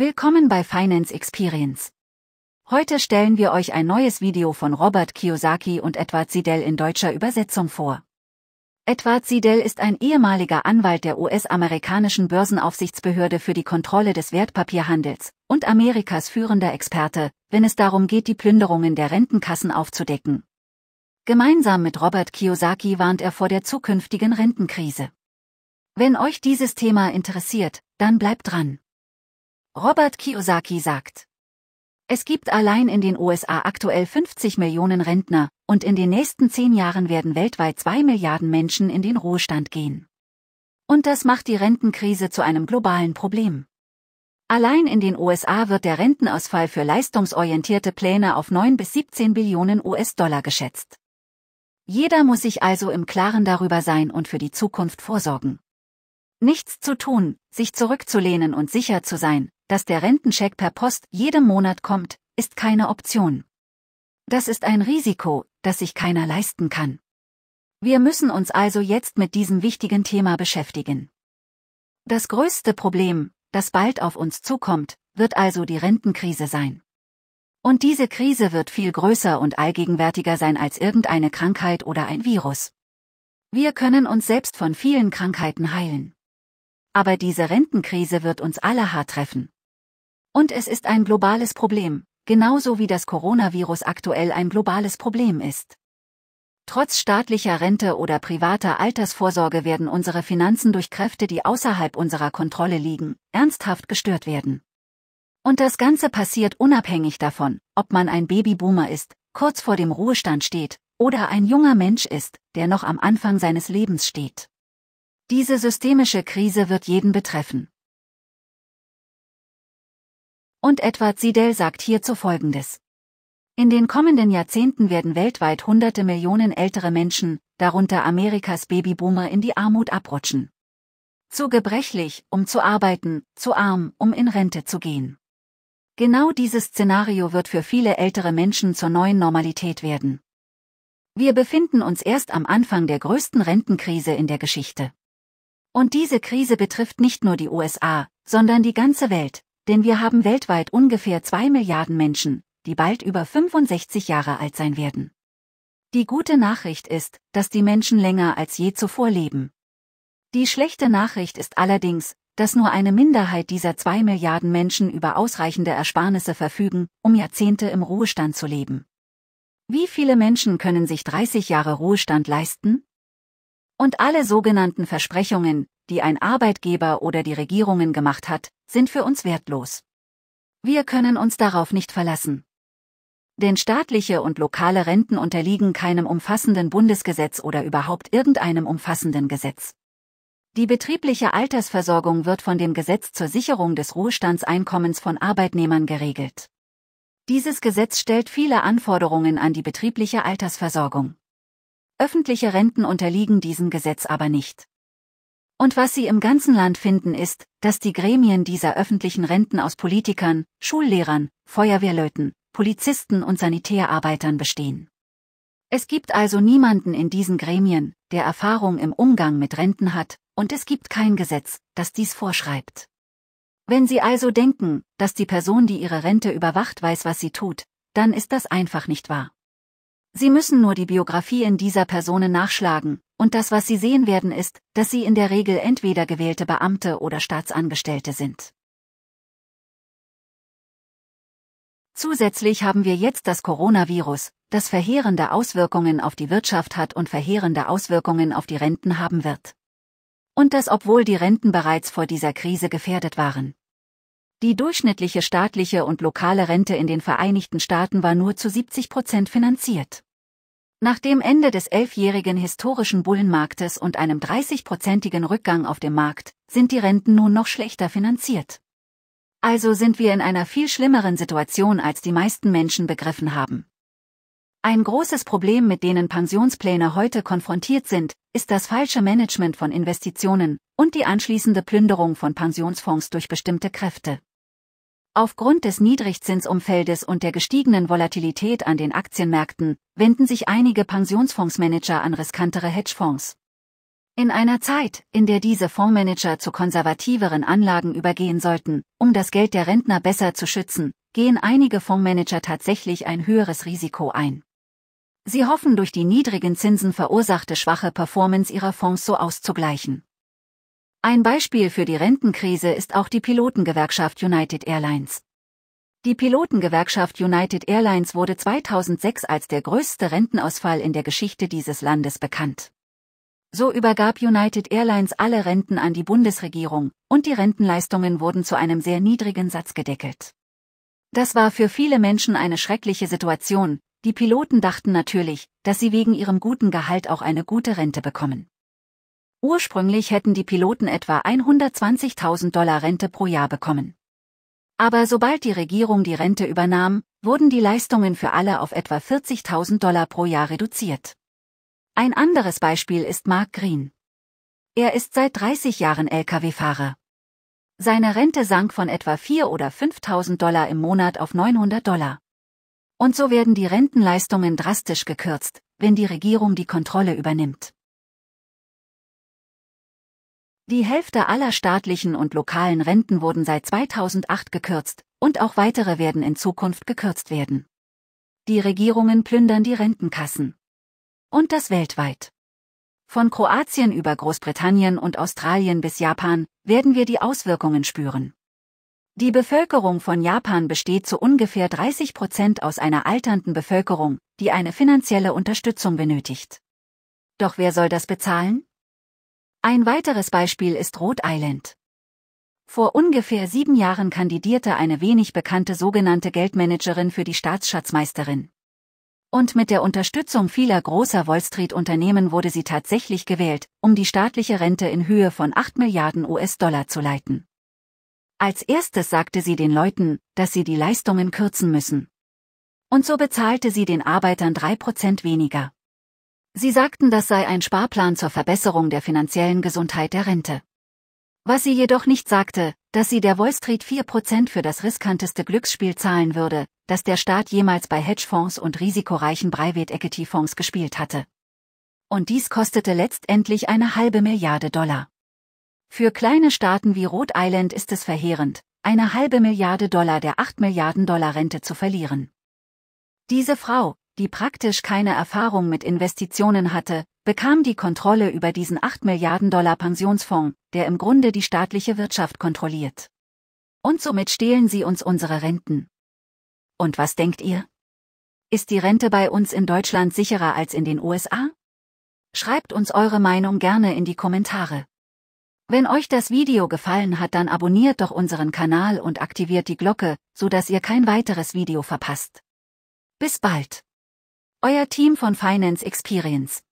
Willkommen bei Finance Experience. Heute stellen wir euch ein neues Video von Robert Kiyosaki und Edward Siedel in deutscher Übersetzung vor. Edward Siedel ist ein ehemaliger Anwalt der US-amerikanischen Börsenaufsichtsbehörde für die Kontrolle des Wertpapierhandels und Amerikas führender Experte, wenn es darum geht, die Plünderungen der Rentenkassen aufzudecken. Gemeinsam mit Robert Kiyosaki warnt er vor der zukünftigen Rentenkrise. Wenn euch dieses Thema interessiert, dann bleibt dran. Robert Kiyosaki sagt. Es gibt allein in den USA aktuell 50 Millionen Rentner, und in den nächsten zehn Jahren werden weltweit zwei Milliarden Menschen in den Ruhestand gehen. Und das macht die Rentenkrise zu einem globalen Problem. Allein in den USA wird der Rentenausfall für leistungsorientierte Pläne auf 9 bis 17 Billionen US-Dollar geschätzt. Jeder muss sich also im Klaren darüber sein und für die Zukunft vorsorgen. Nichts zu tun, sich zurückzulehnen und sicher zu sein, dass der Rentencheck per Post jedem Monat kommt, ist keine Option. Das ist ein Risiko, das sich keiner leisten kann. Wir müssen uns also jetzt mit diesem wichtigen Thema beschäftigen. Das größte Problem, das bald auf uns zukommt, wird also die Rentenkrise sein. Und diese Krise wird viel größer und allgegenwärtiger sein als irgendeine Krankheit oder ein Virus. Wir können uns selbst von vielen Krankheiten heilen. Aber diese Rentenkrise wird uns alle hart treffen. Und es ist ein globales Problem, genauso wie das Coronavirus aktuell ein globales Problem ist. Trotz staatlicher Rente oder privater Altersvorsorge werden unsere Finanzen durch Kräfte, die außerhalb unserer Kontrolle liegen, ernsthaft gestört werden. Und das Ganze passiert unabhängig davon, ob man ein Babyboomer ist, kurz vor dem Ruhestand steht, oder ein junger Mensch ist, der noch am Anfang seines Lebens steht. Diese systemische Krise wird jeden betreffen und Edward Siedel sagt hierzu Folgendes. In den kommenden Jahrzehnten werden weltweit hunderte Millionen ältere Menschen, darunter Amerikas Babyboomer, in die Armut abrutschen. Zu gebrechlich, um zu arbeiten, zu arm, um in Rente zu gehen. Genau dieses Szenario wird für viele ältere Menschen zur neuen Normalität werden. Wir befinden uns erst am Anfang der größten Rentenkrise in der Geschichte. Und diese Krise betrifft nicht nur die USA, sondern die ganze Welt denn wir haben weltweit ungefähr zwei Milliarden Menschen, die bald über 65 Jahre alt sein werden. Die gute Nachricht ist, dass die Menschen länger als je zuvor leben. Die schlechte Nachricht ist allerdings, dass nur eine Minderheit dieser zwei Milliarden Menschen über ausreichende Ersparnisse verfügen, um Jahrzehnte im Ruhestand zu leben. Wie viele Menschen können sich 30 Jahre Ruhestand leisten? Und alle sogenannten Versprechungen, die ein Arbeitgeber oder die Regierungen gemacht hat, sind für uns wertlos. Wir können uns darauf nicht verlassen. Denn staatliche und lokale Renten unterliegen keinem umfassenden Bundesgesetz oder überhaupt irgendeinem umfassenden Gesetz. Die betriebliche Altersversorgung wird von dem Gesetz zur Sicherung des Ruhestandseinkommens von Arbeitnehmern geregelt. Dieses Gesetz stellt viele Anforderungen an die betriebliche Altersversorgung. Öffentliche Renten unterliegen diesem Gesetz aber nicht. Und was sie im ganzen Land finden ist, dass die Gremien dieser öffentlichen Renten aus Politikern, Schullehrern, Feuerwehrleuten, Polizisten und Sanitärarbeitern bestehen. Es gibt also niemanden in diesen Gremien, der Erfahrung im Umgang mit Renten hat, und es gibt kein Gesetz, das dies vorschreibt. Wenn Sie also denken, dass die Person, die Ihre Rente überwacht, weiß, was sie tut, dann ist das einfach nicht wahr. Sie müssen nur die Biografie in dieser Personen nachschlagen, und das, was Sie sehen werden, ist, dass sie in der Regel entweder gewählte Beamte oder Staatsangestellte sind. Zusätzlich haben wir jetzt das Coronavirus, das verheerende Auswirkungen auf die Wirtschaft hat und verheerende Auswirkungen auf die Renten haben wird. Und das obwohl die Renten bereits vor dieser Krise gefährdet waren. Die durchschnittliche staatliche und lokale Rente in den Vereinigten Staaten war nur zu 70 Prozent finanziert. Nach dem Ende des elfjährigen historischen Bullenmarktes und einem 30-prozentigen Rückgang auf dem Markt sind die Renten nun noch schlechter finanziert. Also sind wir in einer viel schlimmeren Situation, als die meisten Menschen begriffen haben. Ein großes Problem, mit denen Pensionspläne heute konfrontiert sind, ist das falsche Management von Investitionen und die anschließende Plünderung von Pensionsfonds durch bestimmte Kräfte. Aufgrund des Niedrigzinsumfeldes und der gestiegenen Volatilität an den Aktienmärkten wenden sich einige Pensionsfondsmanager an riskantere Hedgefonds. In einer Zeit, in der diese Fondsmanager zu konservativeren Anlagen übergehen sollten, um das Geld der Rentner besser zu schützen, gehen einige Fondsmanager tatsächlich ein höheres Risiko ein. Sie hoffen durch die niedrigen Zinsen verursachte schwache Performance ihrer Fonds so auszugleichen. Ein Beispiel für die Rentenkrise ist auch die Pilotengewerkschaft United Airlines. Die Pilotengewerkschaft United Airlines wurde 2006 als der größte Rentenausfall in der Geschichte dieses Landes bekannt. So übergab United Airlines alle Renten an die Bundesregierung, und die Rentenleistungen wurden zu einem sehr niedrigen Satz gedeckelt. Das war für viele Menschen eine schreckliche Situation, die Piloten dachten natürlich, dass sie wegen ihrem guten Gehalt auch eine gute Rente bekommen. Ursprünglich hätten die Piloten etwa 120.000 Dollar Rente pro Jahr bekommen. Aber sobald die Regierung die Rente übernahm, wurden die Leistungen für alle auf etwa 40.000 Dollar pro Jahr reduziert. Ein anderes Beispiel ist Mark Green. Er ist seit 30 Jahren Lkw-Fahrer. Seine Rente sank von etwa 4.000 oder 5.000 Dollar im Monat auf 900 Dollar. Und so werden die Rentenleistungen drastisch gekürzt, wenn die Regierung die Kontrolle übernimmt. Die Hälfte aller staatlichen und lokalen Renten wurden seit 2008 gekürzt, und auch weitere werden in Zukunft gekürzt werden. Die Regierungen plündern die Rentenkassen. Und das weltweit. Von Kroatien über Großbritannien und Australien bis Japan werden wir die Auswirkungen spüren. Die Bevölkerung von Japan besteht zu ungefähr 30 Prozent aus einer alternden Bevölkerung, die eine finanzielle Unterstützung benötigt. Doch wer soll das bezahlen? Ein weiteres Beispiel ist Rhode Island. Vor ungefähr sieben Jahren kandidierte eine wenig bekannte sogenannte Geldmanagerin für die Staatsschatzmeisterin. Und mit der Unterstützung vieler großer Wall Street-Unternehmen wurde sie tatsächlich gewählt, um die staatliche Rente in Höhe von 8 Milliarden US-Dollar zu leiten. Als erstes sagte sie den Leuten, dass sie die Leistungen kürzen müssen. Und so bezahlte sie den Arbeitern drei Prozent weniger. Sie sagten, das sei ein Sparplan zur Verbesserung der finanziellen Gesundheit der Rente. Was sie jedoch nicht sagte, dass sie der Wall Street 4% für das riskanteste Glücksspiel zahlen würde, das der Staat jemals bei Hedgefonds und risikoreichen Private Equity Fonds gespielt hatte. Und dies kostete letztendlich eine halbe Milliarde Dollar. Für kleine Staaten wie Rhode Island ist es verheerend, eine halbe Milliarde Dollar der 8 Milliarden Dollar Rente zu verlieren. Diese Frau, die praktisch keine Erfahrung mit Investitionen hatte, bekam die Kontrolle über diesen 8 Milliarden Dollar Pensionsfonds, der im Grunde die staatliche Wirtschaft kontrolliert. Und somit stehlen sie uns unsere Renten. Und was denkt ihr? Ist die Rente bei uns in Deutschland sicherer als in den USA? Schreibt uns eure Meinung gerne in die Kommentare. Wenn euch das Video gefallen hat, dann abonniert doch unseren Kanal und aktiviert die Glocke, sodass ihr kein weiteres Video verpasst. Bis bald! Euer Team von Finance Experience.